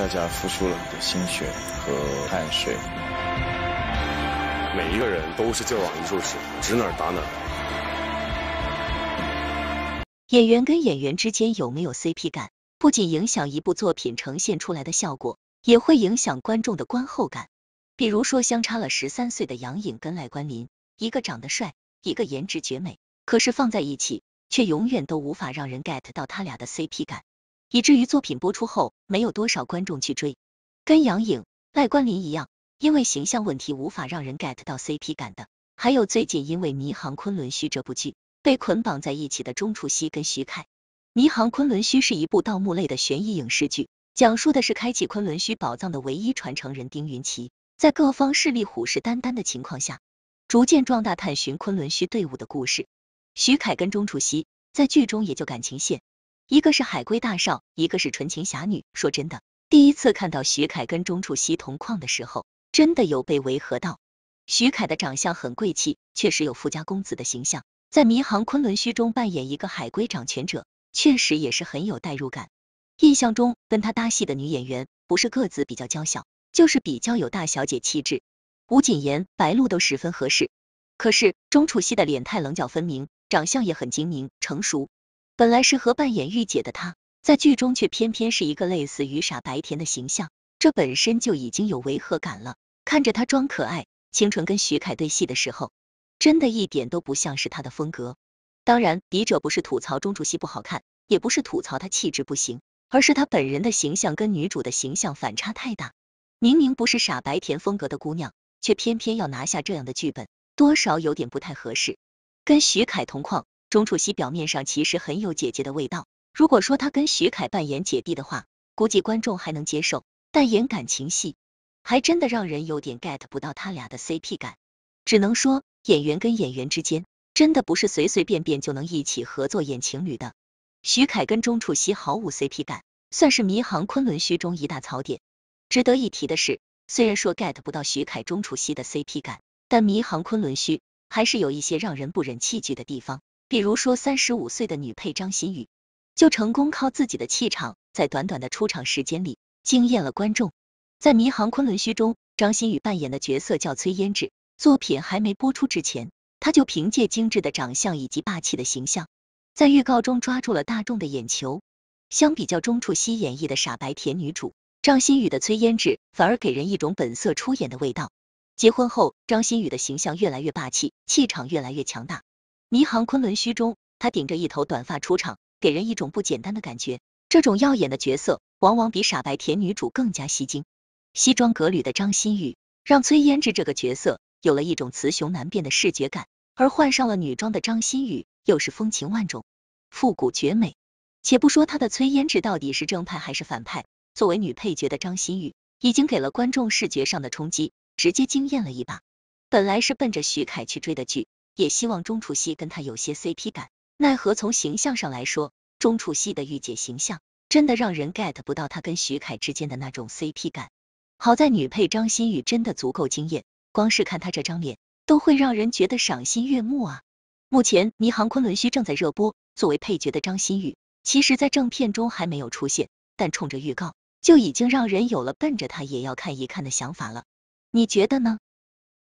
大家付出了你的心血和汗水，每一个人都是劲儿往一处使，指哪打哪。演员跟演员之间有没有 CP 感，不仅影响一部作品呈现出来的效果，也会影响观众的观后感。比如说，相差了十三岁的杨颖跟赖冠霖，一个长得帅，一个颜值绝美，可是放在一起，却永远都无法让人 get 到他俩的 CP 感。以至于作品播出后没有多少观众去追，跟杨颖、赖冠霖一样，因为形象问题无法让人 get 到 C P 感的，还有最近因为《迷航昆仑虚》这部剧被捆绑在一起的钟楚曦跟徐凯。《迷航昆仑虚》是一部盗墓类的悬疑影视剧，讲述的是开启昆仑虚宝藏的唯一传承人丁云奇，在各方势力虎视眈眈的情况下，逐渐壮大探寻昆仑虚队伍的故事。徐凯跟钟楚曦在剧中也就感情线。一个是海归大少，一个是纯情侠女。说真的，第一次看到徐凯跟钟楚曦同框的时候，真的有被违和到。徐凯的长相很贵气，确实有富家公子的形象，在《迷航昆仑虚》中扮演一个海归掌权者，确实也是很有代入感。印象中跟他搭戏的女演员，不是个子比较娇小，就是比较有大小姐气质，吴谨言、白露都十分合适。可是钟楚曦的脸太棱角分明，长相也很精明成熟。本来适合扮演御姐的她，在剧中却偏偏是一个类似于傻白甜的形象，这本身就已经有违和感了。看着她装可爱、清纯，跟徐凯对戏的时候，真的一点都不像是她的风格。当然，笔者不是吐槽钟楚曦不好看，也不是吐槽她气质不行，而是她本人的形象跟女主的形象反差太大。明明不是傻白甜风格的姑娘，却偏偏要拿下这样的剧本，多少有点不太合适。跟徐凯同框。钟楚曦表面上其实很有姐姐的味道，如果说他跟徐凯扮演姐弟的话，估计观众还能接受，但演感情戏，还真的让人有点 get 不到他俩的 C P 感。只能说演员跟演员之间，真的不是随随便便就能一起合作演情侣的。徐凯跟钟楚曦毫无 C P 感，算是《迷航昆仑虚》中一大槽点。值得一提的是，虽然说 get 不到徐凯钟楚曦的 C P 感，但《迷航昆仑虚》还是有一些让人不忍弃剧的地方。比如说，三十五岁的女配张馨予就成功靠自己的气场，在短短的出场时间里惊艳了观众。在《迷航昆仑虚》中，张馨予扮演的角色叫崔胭脂。作品还没播出之前，她就凭借精致的长相以及霸气的形象，在预告中抓住了大众的眼球。相比较钟楚曦演绎的傻白甜女主，张馨予的崔胭脂反而给人一种本色出演的味道。结婚后，张馨予的形象越来越霸气，气场越来越强大。《迷航昆仑虚中，她顶着一头短发出场，给人一种不简单的感觉。这种耀眼的角色，往往比傻白甜女主更加吸睛。西装革履的张馨予，让崔胭脂这个角色有了一种雌雄难辨的视觉感；而换上了女装的张馨予，又是风情万种、复古绝美。且不说她的崔胭脂到底是正派还是反派，作为女配角的张馨予，已经给了观众视觉上的冲击，直接惊艳了一把。本来是奔着许凯去追的剧。也希望钟楚曦跟他有些 CP 感，奈何从形象上来说，钟楚曦的御姐形象真的让人 get 不到他跟徐凯之间的那种 CP 感。好在女配张馨予真的足够惊艳，光是看她这张脸都会让人觉得赏心悦目啊。目前《迷航昆仑虚》正在热播，作为配角的张馨予，其实在正片中还没有出现，但冲着预告就已经让人有了奔着她也要看一看的想法了。你觉得呢？